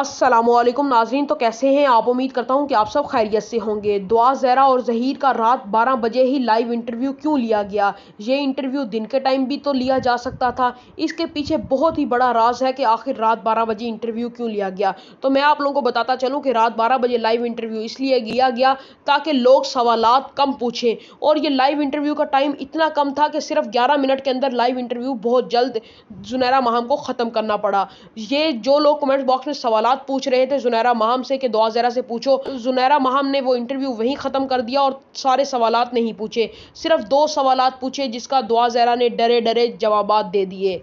असलम नाजरीन तो कैसे हैं आप उम्मीद करता हूँ कि आप सब खैरियत से होंगे दुआ ज़रा और जहीर का रात 12 बजे ही लाइव इंटरव्यू क्यों लिया गया ये इंटरव्यू दिन के टाइम भी तो लिया जा सकता था इसके पीछे बहुत ही बड़ा राज है कि आखिर रात 12 बजे इंटरव्यू क्यों लिया गया तो मैं आप लोगों को बताता चलूँ कि रात बारह बजे लाइव इंटरव्यू इसलिए लिया गया ताकि लोग सवाल कम पूछें और ये लाइव इंटरव्यू का टाइम इतना कम था कि सिर्फ ग्यारह मिनट के अंदर लाइव इंटरव्यू बहुत जल्द जुनैरा माहम को ख़त्म करना पड़ा ये जो लोग कमेंट बॉक्स में सवाल सवाल पूछ रहे थे जुनैरा महम से कि दुआ ज़रा से पूछो जुनैरा महम ने वो इंटरव्यू वहीं ख़त्म कर दिया और सारे सवाल नहीं पूछे सिर्फ दो सवाल पूछे जिसका दुआ ज़रा ने डरे डरे जवाब दे दिए